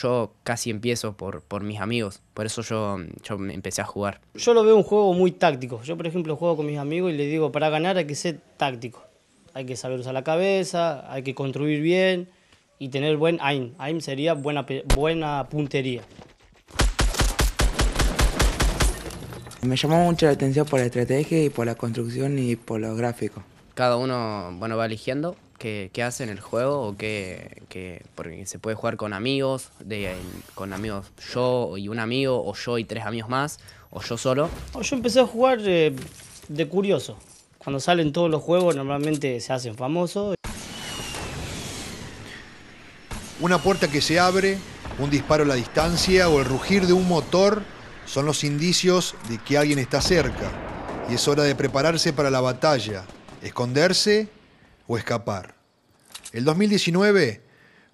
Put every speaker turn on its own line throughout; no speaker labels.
yo casi empiezo por, mis amigos. Por eso yo, empecé a jugar.
Yo lo veo un juego muy táctico. Yo, por ejemplo, juego con mis amigos y les digo, para ganar hay que ser táctico. Hay que saber usar la cabeza, hay que construir bien y tener buen aim. Aim sería buena, buena puntería. Me llamó mucho la atención por la estrategia y por la construcción y por
los gráficos. Cada uno, bueno, va eligiendo que, hacen hace en el juego o que, porque se puede jugar con amigos, con amigos yo y un amigo, o yo y tres amigos más, o yo solo.
Yo empecé a jugar
eh, de curioso.
Cuando salen todos los juegos normalmente se hacen famosos.
Una puerta que se abre, un disparo a la distancia o el rugir de un motor son los indicios de que alguien está cerca. Y es hora de prepararse para la batalla, esconderse o escapar. El 2019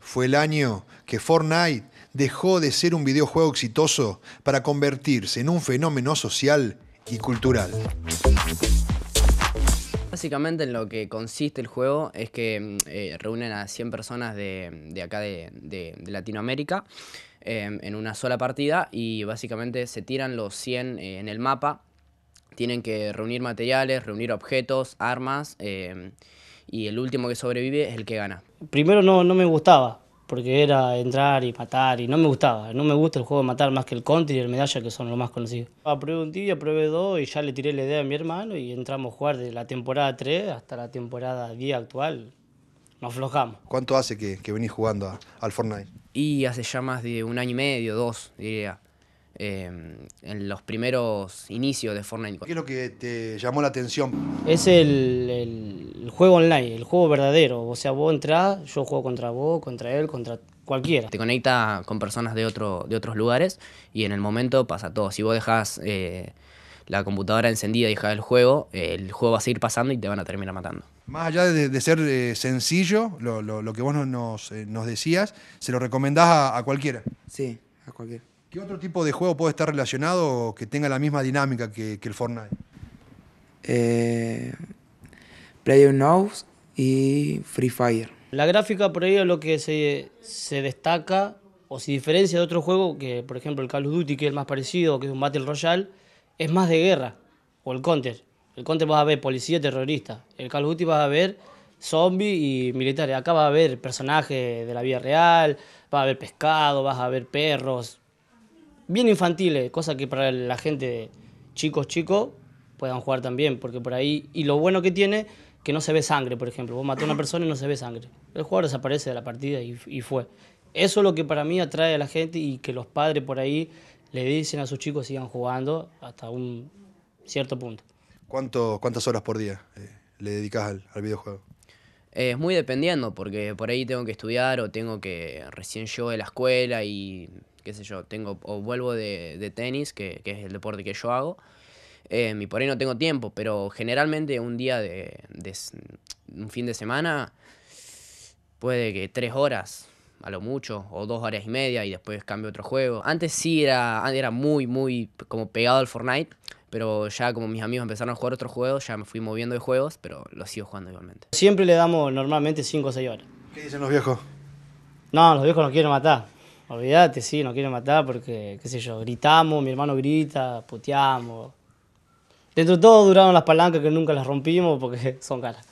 fue el año que Fortnite dejó de ser un videojuego exitoso para convertirse en un fenómeno social y cultural.
Básicamente en lo que consiste el juego es que eh, reúnen a 100 personas de, acá de, Latinoamérica em, en una sola partida y básicamente se tiran los 100 eh, en el mapa. Tienen que reunir materiales, reunir objetos, armas em, y el último que sobrevive es el que gana.
Primero no, no me gustaba, porque era entrar y matar y no me gustaba. No me gusta el juego de matar más que el Conti y el medalla, que son los más conocidos. Aprobé ah, un y aprobé dos y ya le tiré la idea a mi hermano y entramos a jugar de la temporada 3 hasta la temporada 10 actual. Nos aflojamos. ¿Cuánto hace que, venís
jugando al Fortnite?
Y hace ya más de un año y medio, dos, diría. Em, en los primeros inicios de Fortnite. ¿Qué es lo
que te llamó la atención? Es
el, juego online, el juego verdadero. O sea, vos entrás, yo juego contra vos, contra
él, contra cualquiera. Te conecta con personas de, otro, de otros lugares y en el momento pasa todo. Si vos dejas eh, la computadora encendida y dejas el juego, el juego va a seguir pasando y te van a terminar matando.
Más allá de, ser eh, sencillo, lo, que vos nos, eh, nos decías, se lo recomendás a cualquiera. Sí, a cualquiera. ¿Qué otro tipo de juego puede estar relacionado o que tenga la misma dinámica que, el Fortnite? Eh, PlayerUnknown's y Free Fire. La gráfica por ahí es lo que
se, destaca o si diferencia de otro juego que, por ejemplo, el Call of Duty, que es el más parecido, que es un Battle Royale, es más de guerra, o el Counter. El Counter vas a ver policía y terrorista, el Call of Duty vas a ver zombies y militares. Acá vas a ver personajes de la vida real, va a haber pescado, vas a ver perros, bien infantiles, cosa que para la gente chicos chicos puedan jugar también, porque por ahí, y lo bueno que tiene, que no se ve sangre, por ejemplo, vos matás a una persona y no se ve sangre, el jugador desaparece de la partida y, fue. Eso es lo que para mí atrae a la gente y que los padres por ahí le dicen a sus chicos sigan jugando hasta un cierto punto.
¿Cuánto, ¿Cuántas horas por día eh,
le dedicas al, videojuego? Eh, es muy dependiendo, porque por ahí tengo que estudiar o tengo que recién yo de la escuela y qué sé yo, tengo o vuelvo de, tenis, que, es el deporte que yo hago, em, y por ahí no tengo tiempo, pero generalmente un día de, un fin de semana puede que tres horas a lo mucho, o dos horas y media, y después cambio otro juego. Antes sí era, era muy, muy como pegado al Fortnite, pero ya como mis amigos empezaron a jugar otros juegos, ya me fui moviendo de juegos, pero los sigo jugando igualmente.
Siempre le damos normalmente cinco o 6 horas.
¿Qué dicen los viejos?
No, los viejos no quieren matar. Olvídate, sí, nos quieren matar porque, qué sé yo, gritamos, mi hermano grita, puteamos. Dentro de todo duraron las palancas que nunca las rompimos porque son caras.